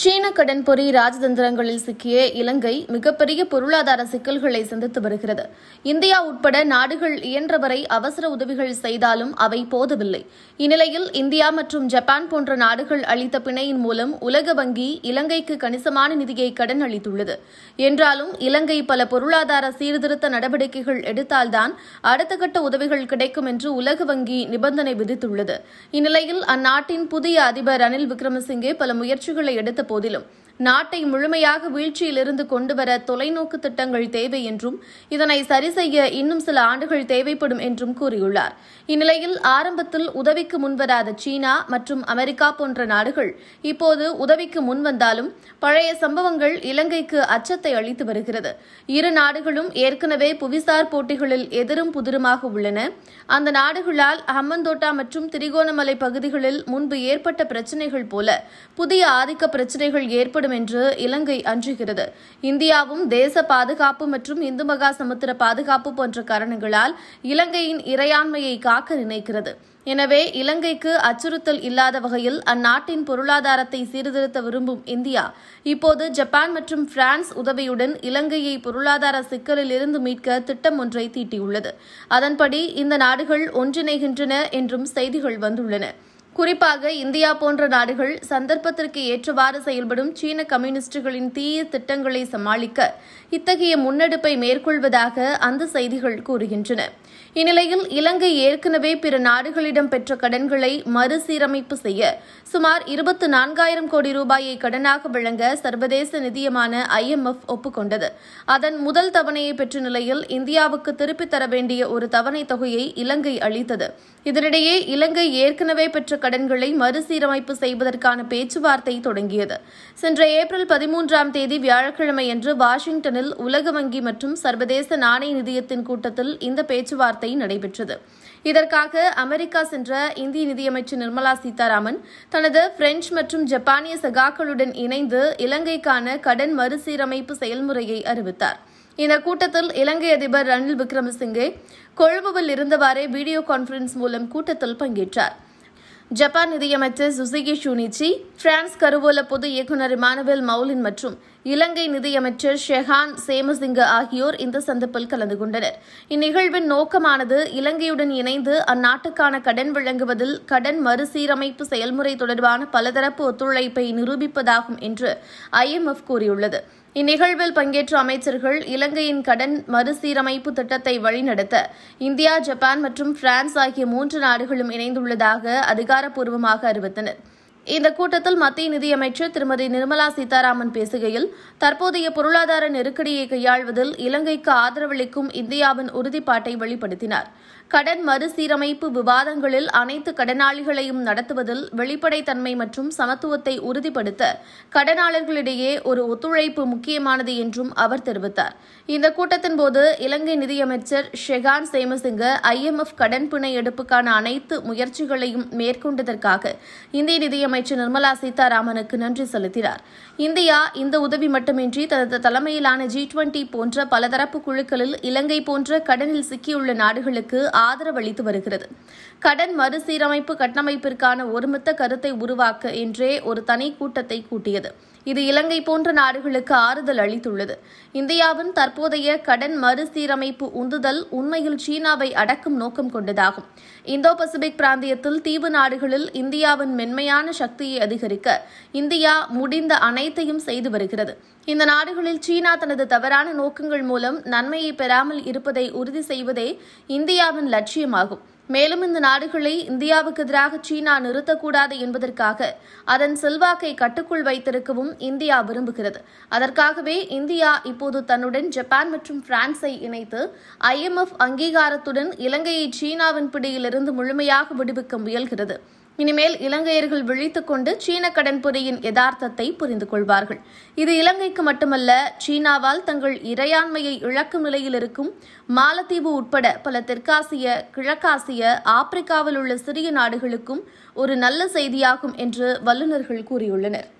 சீன கடன் பொறி ராஜதந்திரங்களில் சிக்கிய இலங்கை மிகப்பெரிய பொருளாதார சிக்கல்களை சந்தித்து வருகிறது இந்தியா உட்பட நாடுகள் இயன்றவரை அவசர உதவிகள் செய்தாலும் அவை போதவில்லை இந்நிலையில் இந்தியா மற்றும் ஜப்பான் போன்ற நாடுகள் அளித்த பிணையின் மூலம் உலக வங்கி இலங்கைக்கு கணிசமான நிதியை கடன் அளித்துள்ளது என்றாலும் இலங்கை பல பொருளாதார சீர்திருத்த நடவடிக்கைகள் எடுத்தால்தான் அடுத்த கட்ட உதவிகள் கிடைக்கும் என்று உலக வங்கி நிபந்தனை விதித்துள்ளது இந்நிலையில் அந்நாட்டின் புதிய அதிபர் ரணில் விக்ரமசிங்கே பல முயற்சிகளை எடுத்து പൊതിലും நாட்டை முழுமையாக வீழ்ச்சியிலிருந்து கொண்டுவர தொலைநோக்கு திட்டங்கள் தேவை என்றும் இதனை சரிசெய்ய இன்னும் சில ஆண்டுகள் தேவைப்படும் என்றும் கூறியுள்ளார் இந்நிலையில் ஆரம்பத்தில் உதவிக்கு முன்வராத சீனா மற்றும் அமெரிக்கா போன்ற நாடுகள் இப்போது உதவிக்கு முன்வந்தாலும் பழைய சம்பவங்கள் இலங்கைக்கு அச்சத்தை அளித்து வருகிறது இரு நாடுகளும் ஏற்கனவே புவிசார் போட்டிகளில் எதிரும் புதிருமாக உள்ளன அந்த நாடுகளால் ஹம்மந்தோட்டா மற்றும் திரிகோணமலை பகுதிகளில் முன்பு ஏற்பட்ட பிரச்சினைகள் போல புதிய ஆதிக்க பிரச்சினைகள் ஏற்படும் வேண்டும் என்று இலங்கை அஞ்சுகிறது இந்தியாவும் தேச பாதுகாப்பு மற்றும் இந்து மகா சமுத்திர பாதுகாப்பு போன்ற காரணங்களால் இலங்கையின் இறையாண்மையை காக்க நினைக்கிறது எனவே இலங்கைக்கு அச்சுறுத்தல் இல்லாத வகையில் அந்நாட்டின் பொருளாதாரத்தை சீர்திருத்த விரும்பும் இந்தியா இப்போது ஜப்பான் மற்றும் பிரான்ஸ் உதவியுடன் இலங்கையை பொருளாதார சிக்கலில் இருந்து மீட்க திட்டம் ஒன்றை தீட்டியுள்ளது அதன்படி இந்த நாடுகள் ஒன்றிணைகின்றன என்றும் செய்திகள் வந்துள்ளன குறிப்பாக இந்தியா போன்ற நாடுகள் சந்தர்ப்பத்திற்கு ஏற்றவாறு செயல்படும் சீன கம்யூனிஸ்டுகளின் தீய திட்டங்களை சமாளிக்க இத்தகைய முன்னெடுப்பை மேற்கொள்வதாக அந்த செய்திகள் கூறுகின்றன இந்நிலையில் இலங்கை ஏற்கனவே பிற நாடுகளிடம் பெற்ற கடன்களை மறுசீரமைப்பு செய்ய சுமார் இருபத்து நான்காயிரம் கோடி ரூபாயை கடனாக வழங்க சர்வதேச நிதியமான எஃப் ஒப்புக்கொண்டது அதன் முதல் தவணையை பெற்ற நிலையில் இந்தியாவுக்கு திருப்பித் தர வேண்டிய ஒரு தவணை தொகையை இலங்கை அளித்தது இதனிடையே இலங்கை ஏற்கனவே பெற்ற கடன்களை மறுசீரமைப்பு செய்வதற்கான பேச்சுவார்த்தை தொடங்கியது சென்ற ஏப்ரல் பதிமூன்றாம் தேதி வியாழக்கிழமையன்று வாஷிங்டனில் உலக வங்கி மற்றும் சர்வதேச நாணய நிதியத்தின் கூட்டத்தில் இந்த பேச்சுவார்த்தை வார்த்தை நடைபெற்றது இதற்காக அமெரிக்கா சென்ற இந்திய நிதியமைச்சர் நிர்மலா சீதாராமன் தனது பிரெஞ்சு மற்றும் ஜப்பானிய சகாக்களுடன் இணைந்து இலங்கைக்கான கடன் மறுசீரமைப்பு செயல்முறையை அறிவித்தார் இந்த கூட்டத்தில் இலங்கை அதிபர் ரணில் விக்ரமசிங்கே கொழும்புவில் இருந்தவாறே வீடியோ கான்பரன்ஸ் மூலம் கூட்டத்தில் பங்கேற்றார் ஜப்பான் நிதியமைச்சர் சுசுகி ஷூனிச்சி பிரான்ஸ் கருவூல பொது இயக்குநர் இமானுவேல் மௌலின் மற்றும் இலங்கை நிதியமைச்சர் ஷெஹான் சேமசிங்க ஆகியோர் இந்த சந்திப்பில் கலந்து கொண்டனர் இந்நிகழ்வின் நோக்கமானது இலங்கையுடன் இணைந்து அந்நாட்டுக்கான கடன் வழங்குவதில் கடன் மறுசீரமைப்பு செயல்முறை தொடர்பான பலதரப்பு ஒத்துழைப்பை நிரூபிப்பதாகும் என்று ஐஎம்எஃப் கூறியுள்ளது இந்நிகழ்வில் பங்கேற்ற அமைச்சர்கள் இலங்கையின் கடன் மறுசீரமைப்பு திட்டத்தை வழிநடத்த இந்தியா ஜப்பான் மற்றும் பிரான்ஸ் ஆகிய மூன்று நாடுகளும் இணைந்துள்ளதாக அதிகாரப்பூர்வமாக அறிவித்தனர் இந்த கூட்டத்தில் மத்திய நிதியமைச்சர் திருமதி நிர்மலா சீதாராமன் பேசுகையில் தற்போதைய பொருளாதார நெருக்கடியை கையாள்வதில் இலங்கைக்கு ஆதரவளிக்கும் இந்தியாவின் உறுதிப்பாட்டை வெளிப்படுத்தினார் கடன் மறுசீரமைப்பு விவாதங்களில் அனைத்து கடனாளிகளையும் நடத்துவதில் வெளிப்படைத்தன்மை மற்றும் சமத்துவத்தை உறுதிப்படுத்த கடனாளர்களிடையே ஒரு ஒத்துழைப்பு முக்கியமானது என்றும் அவர் தெரிவித்தார் இந்த கூட்டத்தின்போது இலங்கை நிதியமைச்சர் ஷெகான் சேமசிங்க ஐஎம்எஃப் கடன் பிணை எடுப்புக்கான அனைத்து முயற்சிகளையும் மேற்கொண்டதற்காக இந்திய நிதியமைச்சர் நிர்மலா சீதாராமனுக்கு நன்றி செலுத்தினார் இந்தியா இந்த உதவி மட்டுமின்றி தனது தலைமையிலான ஜி டுவெண்டி போன்ற பலதரப்பு குழுக்களில் இலங்கை போன்ற கடனில் சிக்கியுள்ள நாடுகளுக்கு ஆதரவளித்து வருகிறது கடன் மறுசீரமைப்பு கட்டமைப்பிற்கான ஒருமித்த கருத்தை உருவாக்க என்றே ஒரு தனி கூட்டத்தை கூட்டியது இது இலங்கை போன்ற நாடுகளுக்கு ஆறுதல் அளித்துள்ளது இந்தியாவின் தற்போதைய கடன் மறுசீரமைப்பு உந்துதல் உண்மையில் சீனாவை அடக்கும் நோக்கம் கொண்டதாகும் இந்தோ பசிபிக் பிராந்தியத்தில் தீவு நாடுகளில் இந்தியாவின் மென்மையான சக்தியை அதிகரிக்க இந்தியா முடிந்த அனைத்தையும் செய்து வருகிறது இந்த நாடுகளில் சீனா தனது தவறான நோக்கங்கள் மூலம் நன்மையை பெறாமல் இருப்பதை உறுதி செய்வதே இந்தியாவின் லட்சியமாகும் மேலும் இந்த நாடுகளை இந்தியாவுக்கு எதிராக சீனா நிறுத்தக்கூடாது என்பதற்காக அதன் செல்வாக்கை கட்டுக்குள் வைத்திருக்கவும் இந்தியா விரும்புகிறது அதற்காகவே இந்தியா இப்போது தன்னுடன் ஜப்பான் மற்றும் பிரான்ஸை இணைத்து ஐஎம்எஃப் அங்கீகாரத்துடன் இலங்கையை சீனாவின் பிடியிலிருந்து முழுமையாக விடுவிக்க முயல்கிறது இனிமேல் இலங்கையர்கள் விழித்துக்கொண்டு சீன கடன் யதார்த்தத்தை புரிந்து கொள்வார்கள் இது இலங்கைக்கு மட்டுமல்ல சீனாவால் தங்கள் இறையாண்மையை இழக்கும் நிலையில் இருக்கும் மாலத்தீவு உட்பட பல தெற்காசிய கிழக்காசிய ஆப்பிரிக்காவில் உள்ள சிறிய நாடுகளுக்கும் ஒரு நல்ல செய்தியாகும் என்று வல்லுநர்கள் கூறியுள்ளனர்